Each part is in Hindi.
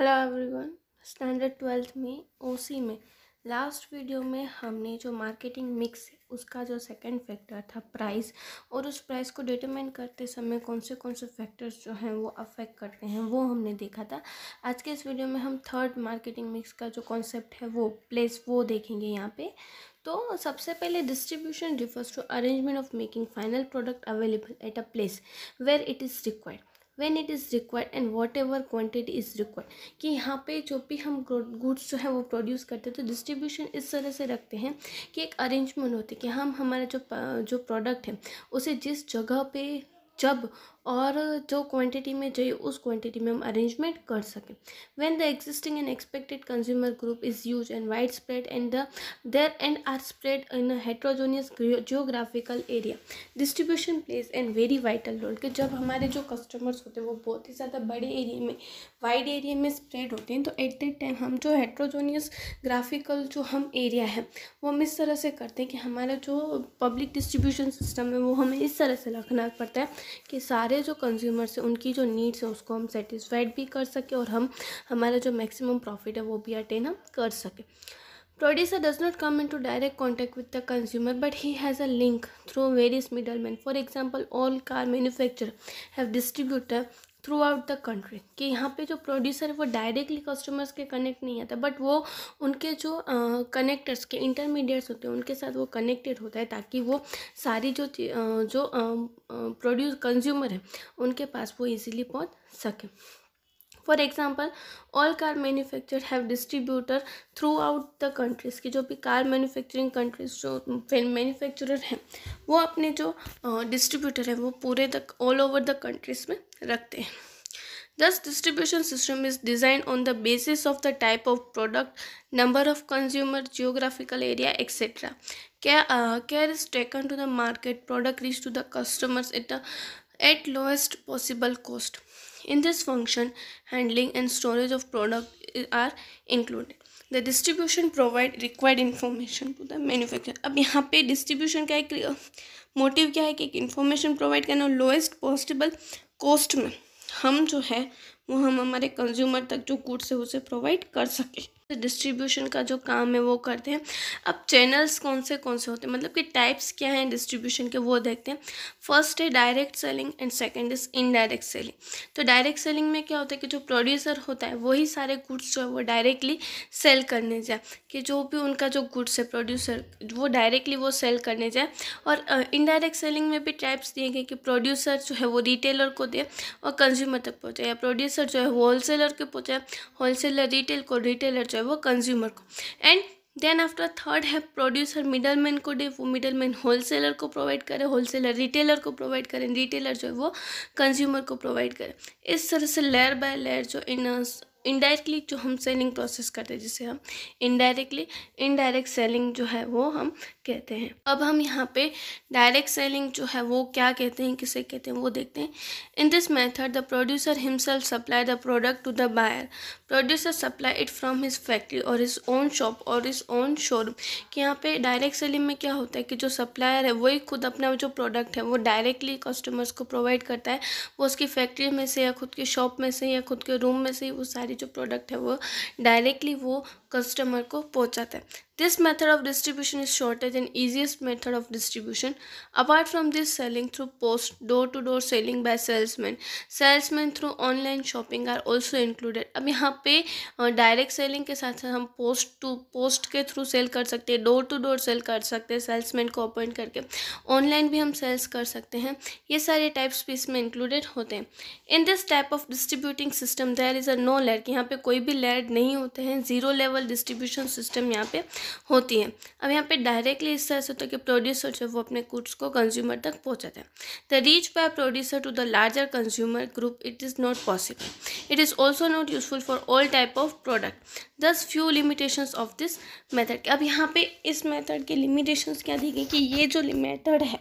हेलो एवरीवन स्टैंडर्ड ट्वेल्थ में ओसी में लास्ट वीडियो में हमने जो मार्केटिंग मिक्स है उसका जो सेकंड फैक्टर था प्राइस और उस प्राइस को डिटरमाइन करते समय कौन से कौन से फैक्टर्स जो हैं वो अफेक्ट करते हैं वो हमने देखा था आज के इस वीडियो में हम थर्ड मार्केटिंग मिक्स का जो कॉन्सेप्ट है वो प्लेस वो देखेंगे यहाँ पर तो सबसे पहले distribution refers to arrangement of making final product available at a place where it is required when it is required and whatever quantity is required कि यहाँ पे जो भी हम गुड्स जो है वो प्रोड्यूस करते हैं तो डिस्ट्रीब्यूशन इस तरह से रखते हैं कि एक अरेंजमेंट होती है कि हम हमारा जो जो प्रोडक्ट है उसे जिस जगह पे जब और जो क्वांटिटी में चाहिए उस क्वांटिटी में हम अरेंजमेंट कर सकें when the existing and expected consumer group is huge and widespread and the there and are spread in heterogeneous geographical area distribution plays and very vital role कि जब हमारे जो कस्टमर्स होते हैं वो बहुत ही ज़्यादा बड़े एरिए में वाइड एरिए में स्प्रेड होते हैं तो एट दैट टाइम हम जो हेट्रोजोनियस ग्राफिकल जो हम एरिया है वो हम इस तरह से करते हैं कि हमारा जो पब्लिक डिस्ट्रीब्यूशन सिस्टम है वो हमें इस तरह से रखना पड़ता है कि सारे हमारे जो कंज्यूमर्स हैं उनकी जो नीड्स हैं उसको हम सेटिस्फाइड भी कर सकें और हम हमारा जो मैक्सिमम प्रॉफिट है वो भी अटेन हम कर सकें producer does not come into direct contact with the consumer but he has a link through various middleman for example all car manufacture have distributor throughout the country कि यहाँ पे जो प्रोड्यूसर है वो डायरेक्टली कस्टमर्स के कनेक्ट नहीं आता बट वो उनके जो कनेक्टर्स के इंटरमीडिएट्स होते हैं उनके साथ वो कनेक्टेड होता है ताकि वो सारी जो जो प्रोड्यूस कंज्यूमर है उनके पास वो इजीली पहुँच सके for example all car manufacture have distributor throughout the countries की जो भी कार मैन्युफैक्चरिंग कंट्रीज जो मैन्युफैक्चरर हैं वो अपने जो डिस्ट्रीब्यूटर हैं वो पूरे the all over the countries में रखते हैं thus distribution system is design on the basis of the type of product number of consumer geographical area etcetera क्या care is taken to the market product reach to the customers it at lowest possible cost In this function, handling and storage of product are included. The distribution provide required information to the manufacture अब यहाँ पे डिस्ट्रीब्यूशन का एक मोटिव क्या है कि एक इन्फॉर्मेशन प्रोवाइड करना लोएस्ट पॉसिबल कॉस्ट में हम जो है वो हम हमारे कंज्यूमर तक जो गुड्स है उसे प्रोवाइड कर सकें डिस्ट्रीब्यूशन का जो काम है वो करते हैं अब चैनल्स कौन से कौन से होते हैं मतलब कि टाइप्स क्या हैं डिस्ट्रीब्यूशन के वो देखते हैं फर्स्ट है direct selling and second is indirect selling तो डायरेक्ट सेलिंग में क्या होता है कि जो प्रोड्यूसर होता है वही सारे गुड्स जो है वो डायरेक्टली सेल करने जाए कि जो भी उनका जो गुड्स है प्रोड्यूसर वो डायरेक्टली वो सेल करने जाए और इनडायरेक्ट सेलिंग में भी टाइप्स दिए गए कि प्रोड्यूसर जो है वो रिटेलर को दे और कंज्यूमर तक पहुँचाए या प्रोड्यूसर जो है होलसेलर के पहुँचाए होलसेलर रिटेल को रिटेलर जो है वो कंज्यूमर को एंड देन आफ्टर थर्ड है प्रोड्यूसर मिडल मैन को दे वो मिडल मैन होलसेलर को प्रोवाइड करे होलसेलर रिटेलर को प्रोवाइड करें रिटेलर जो है वो कंज्यूमर को प्रोवाइड करे इस तरह से लेयर बाय लेयर जो इन इनडायरेक्टली जो हम सेलिंग प्रोसेस करते हैं जिसे हम इनडायरेक्टली इनडायरेक्ट सेलिंग जो है वो हम कहते हैं अब हम यहाँ पे डायरेक्ट सेलिंग जो है वो क्या कहते हैं किसे कहते हैं वो देखते हैं in this method the producer himself supply the product to the buyer producer supply it from his factory or his own shop or his own showroom कि यहाँ पे डायरेक्ट सेलिंग में क्या होता है कि जो सप्लायर है वही खुद अपना जो प्रोडक्ट है वो डायरेक्टली कस्टमर्स को प्रोवाइड करता है वो उसकी फैक्ट्री में से या खुद के शॉप में से या खुद के रूम में से वो सारी हमारी जो प्रोडक्ट है वो डायरेक्टली वो कस्टमर को पहुँचाता है This method of distribution is shortest and easiest method of distribution. Apart from this, selling through post, door-to-door selling by salesmen, salesmen through online shopping are also included. अब यहाँ पे डायरेक्ट सेलिंग के साथ साथ हम पोस्ट टू पोस्ट के थ्रू सेल कर सकते हैं डोर टू डोर सेल कर सकते हैं सेल्समैन को अपॉइंट करके ऑनलाइन भी हम सेल्स कर सकते हैं ये सारे टाइप्स भी इसमें इंक्लूडेड होते हैं in this type of distributing system there is a no layer यहाँ पे कोई भी layer नहीं होते हैं Zero level distribution system यहाँ पे होती हैं अब यहाँ पे डायरेक्टली इस तरह से होता तो है कि प्रोड्यूसर जो वो अपने गुड्स को कंज्यूमर तक पहुँचाते हैं the reach by producer to the larger consumer group it is not possible it is also not useful for all type of product thus few limitation of this method अब यहाँ पे इस मैथड के लिमिटेशन क्या दी गई कि ये जो मेथड है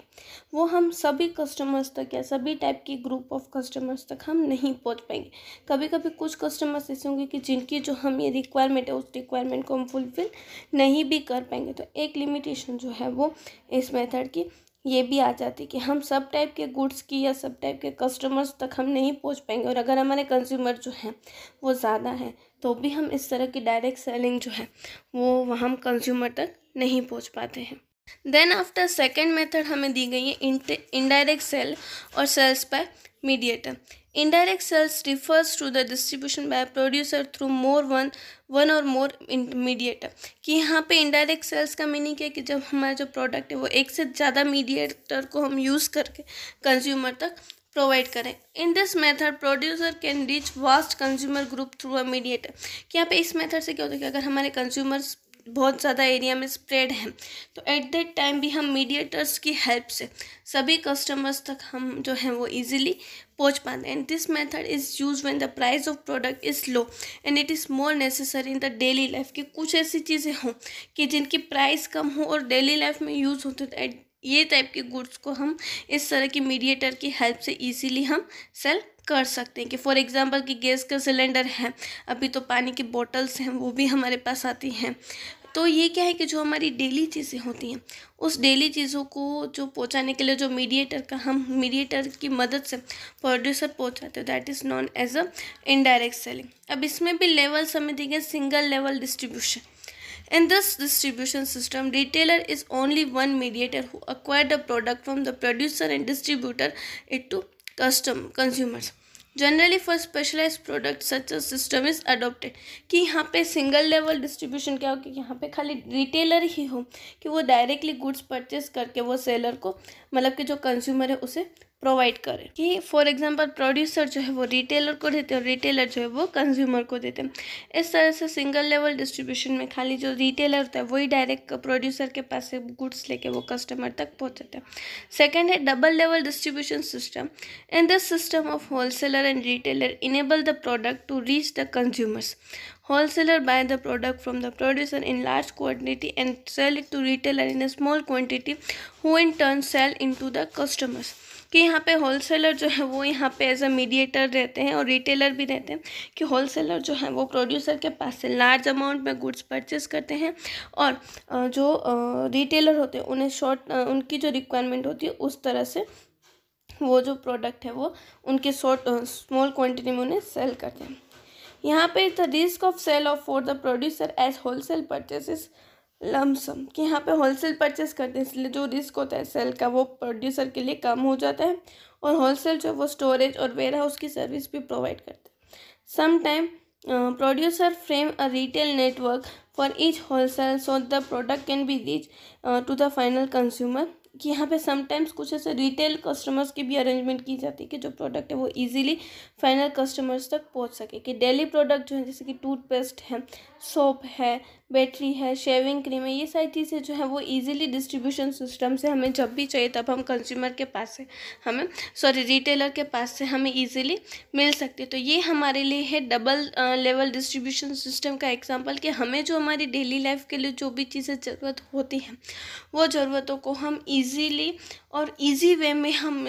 वो हम सभी कस्टमर्स तक या सभी टाइप की ग्रुप ऑफ कस्टमर्स तक हम नहीं पहुंच पाएंगे कभी कभी कुछ कस्टमर्स ऐसे होंगे कि जिनकी जो हम ये रिक्वायरमेंट है उस रिक्वायरमेंट को हम फुलफिल नहीं भी कर पाएंगे तो एक लिमिटेशन जो है वो इस मेथड की ये भी आ जाती है कि हम सब टाइप के गुड्स की या सब टाइप के कस्टमर्स तक हम नहीं पहुंच पाएंगे और अगर हमारे कंज्यूमर जो हैं वो ज़्यादा हैं तो भी हम इस तरह की डायरेक्ट सेलिंग जो है वो हम कंज्यूमर तक नहीं पहुंच पाते हैं देन आफ्टर सेकेंड मेथड हमें दी गई है इनडायरेक्ट सेल और sales by mediator indirect sales refers to the distribution by producer through more one one or more mediator कि यहाँ पे इनडायरेक्ट सेल्स का मीनिंग है कि जब हमारा जो प्रोडक्ट है वो एक से ज़्यादा मीडिएटर को हम यूज़ करके कंज्यूमर तक प्रोवाइड करें in this method producer can reach vast consumer group through a mediator कि यहाँ पे इस मेथड से क्या होता है कि अगर हमारे कंज्यूमर्स बहुत ज़्यादा एरिया में स्प्रेड है तो एट दैट टाइम भी हम मीडिएटर्स की हेल्प से सभी कस्टमर्स तक हम जो हैं वो इजीली पहुंच पाते and this method is use when the price of product is low and it is more necessary in the daily life की कुछ ऐसी चीज़ें हों कि जिनकी प्राइस कम हो और डेली लाइफ में यूज़ होते तो ये टाइप के गुड्स को हम इस तरह की मीडिएटर की हेल्प से इजीली हम सेल कर सकते हैं कि फॉर एग्ज़ाम्पल कि गैस का सिलेंडर है अभी तो पानी की बॉटल्स हैं वो भी हमारे पास आती हैं तो ये क्या है कि जो हमारी डेली चीज़ें होती हैं उस डेली चीज़ों को जो पहुंचाने के लिए जो मीडिएटर का हम मीडिएटर की मदद से प्रोड्यूसर पहुंचाते हो that is known as a indirect selling अब इसमें भी लेवल्स हमें the single level distribution in this distribution system retailer is only one mediator who acquire the product from the producer and distributor it to custom consumers generally for specialize product such system is adopted कि यहाँ पे सिंगल लेवल डिस्ट्रीब्यूशन क्या हो कि यहाँ पे खाली रिटेलर ही हो कि वो डायरेक्टली गुड्स परचेस करके वो सेलर को मतलब कि जो कंज्यूमर है उसे प्रोवाइड करें कि फॉर एग्जांपल प्रोड्यूसर जो है वो रिटेलर को देते हैं और रिटेलर जो है वो कंज्यूमर को देते हैं इस तरह से सिंगल लेवल डिस्ट्रीब्यूशन में खाली जो रिटेलर होता है वही डायरेक्ट प्रोड्यूसर के पास से गुड्स लेके वो कस्टमर तक पहुँचाते हैं सेकेंड है double level distribution system in this system of wholesaler and retailer enable the product to reach the wholesaler buy the product from the producer in large quantity and sell it to retailer in a small quantity who in turn sell in the customers कि यहाँ पे होलसेलर जो है वो यहाँ पे एज अ मीडिएटर रहते हैं और रिटेलर भी रहते हैं कि होलसेलर जो है वो प्रोड्यूसर के पास से लार्ज अमाउंट में गुड्स परचेस करते हैं और जो रिटेलर होते हैं उन्हें शॉर्ट उनकी जो रिक्वायरमेंट होती है उस तरह से वो जो प्रोडक्ट है वो उनके शॉर्ट स्मॉल क्वान्टिटी में उन्हें सेल करते हैं यहाँ पे the risk of sale of for the producer as wholesale purchases lump sum कि यहाँ पे होलसेल परचेस करते हैं इसलिए जो रिस्क होता है सेल का वो प्रोड्यूसर के लिए कम हो जाता है और होलसेल जो वो स्टोरेज और वेयर हाउस की सर्विस भी प्रोवाइड करते हैं sometime producer frame a retail network for each wholesale so the product can be reach to the final consumer कि यहाँ पे समटाइम्स कुछ ऐसे रिटेल कस्टमर्स की भी अरेंजमेंट की जाती है कि जो प्रोडक्ट है वो इजीली फाइनल कस्टमर्स तक पहुँच सके कि डेली प्रोडक्ट जो है जैसे कि टूथपेस्ट है सोप है बैटरी है शेविंग क्रीम है ये सारी चीज़ें जो है वो इजीली डिस्ट्रीब्यूशन सिस्टम से हमें जब भी चाहिए तब हम कंज्यूमर के पास से हमें सॉरी रिटेलर के पास से हमें इजीली मिल सकती है तो ये हमारे लिए है डबल लेवल डिस्ट्रीब्यूशन सिस्टम का एग्जांपल कि हमें जो हमारी डेली लाइफ के लिए जो भी चीज़ें ज़रूरत होती हैं वो ज़रूरतों को हम ईजीली और ईजी वे में हम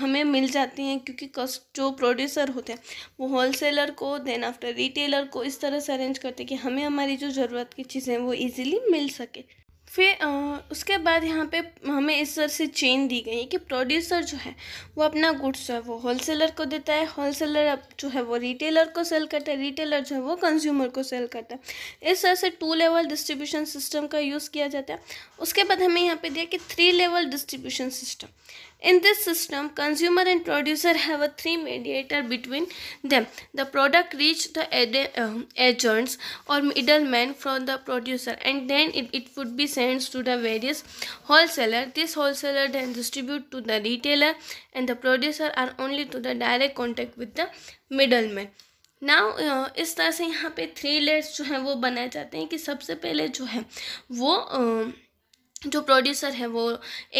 हमें मिल जाती हैं क्योंकि जो प्रोड्यूसर होते हैं वो होलसेलर को देन आफ्टर रिटेलर को इस तरह से अरेंज करते हैं कि हमें हमारी जो ज़रूरत की चीज़ें वो इजीली मिल सके फिर आ, उसके बाद यहाँ पे हमें इस तरह से चेन दी गई है कि प्रोड्यूसर जो है वो अपना गुड्स जो है वो होलसेलर को देता है होलसेलर अब जो है वो रिटेलर को सेल करता है रिटेलर जो है वो कंज्यूमर को सेल करता है इस तरह से टू लेवल डिस्ट्रीब्यूशन सिस्टम का यूज़ किया जाता है उसके बाद हमें यहाँ पे दिया कि three level distribution system In this system, consumer and producer have a three mediator between them. The product reach the uh, agents or middleman from the producer and then it, it would be sent to the various wholesaler. This wholesaler then distribute to the retailer and the producer are only to the direct contact with the middleman. Now इस तरह से यहाँ पे थ्री लेयर्स जो हैं वो बनाए जाते हैं कि सबसे पहले जो है वो uh, जो प्रोड्यूसर है वो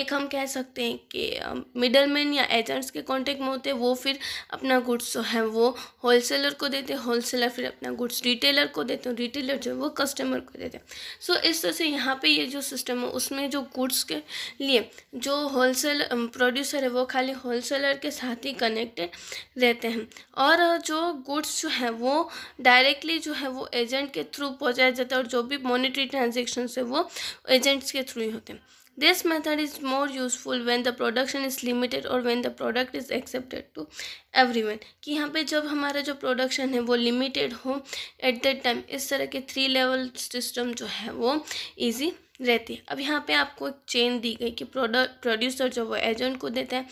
एक हम कह सकते हैं कि मिडलमैन या एजेंट्स के कांटेक्ट में होते हैं वो फिर अपना गुड्स जो है वो होलसेलर को देते हैं होलसेलर फिर अपना गुड्स रिटेलर को देते हैं रिटेलर जो है वो कस्टमर को देते हैं सो so, इस तरह से यहाँ पे ये जो सिस्टम है उसमें जो गुड्स के लिए जो होलसेल प्रोड्यूसर है वो खाली होलसेलर के साथ ही कनेक्टेड रहते हैं और जो गुड्स जो है वो डायरेक्टली जो है वो एजेंट के थ्रू पहुँचाया जाता है और जो भी मॉनिटरी ट्रांजेक्शन है वो एजेंट्स के थ्रू नहीं होते this method is more useful when the production is limited और when the product is accepted to everyone कि यहाँ पे जब हमारा जो प्रोडक्शन है वो लिमिटेड हो एट दैट टाइम इस तरह के थ्री लेवल सिस्टम जो है वो ईजी रहती है अब यहाँ पे आपको एक चेन दी गई कि प्रोडक्ट प्रोड्यूसर जो वो एजेंट को देता है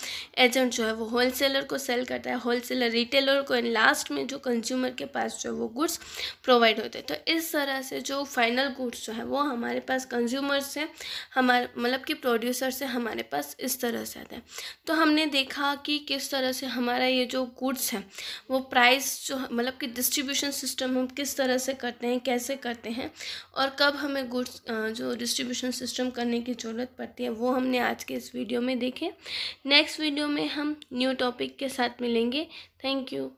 एजेंट जो है वो होलसेलर को सेल करता है होलसेलर रिटेलर को एंड लास्ट में जो कंज्यूमर के पास जो है वो गुड्स प्रोवाइड होते हैं तो इस तरह से जो फाइनल गुड्स जो है वो हमारे पास कंज्यूमर से हमारे मतलब कि प्रोड्यूसर से हमारे पास इस तरह से आते हैं तो हमने देखा कि किस तरह से हमारा ये जो गुड्स है वो प्राइस जो मतलब कि डिस्ट्रीब्यूशन सिस्टम हम किस तरह से करते हैं कैसे करते हैं और कब हमें गुड्स जो डिस्ट्रीब्यूशन सिस्टम करने की ज़रूरत पड़ती है वो हमने आज के इस वीडियो में देखे नेक्स्ट वीडियो में हम न्यू टॉपिक के साथ मिलेंगे थैंक यू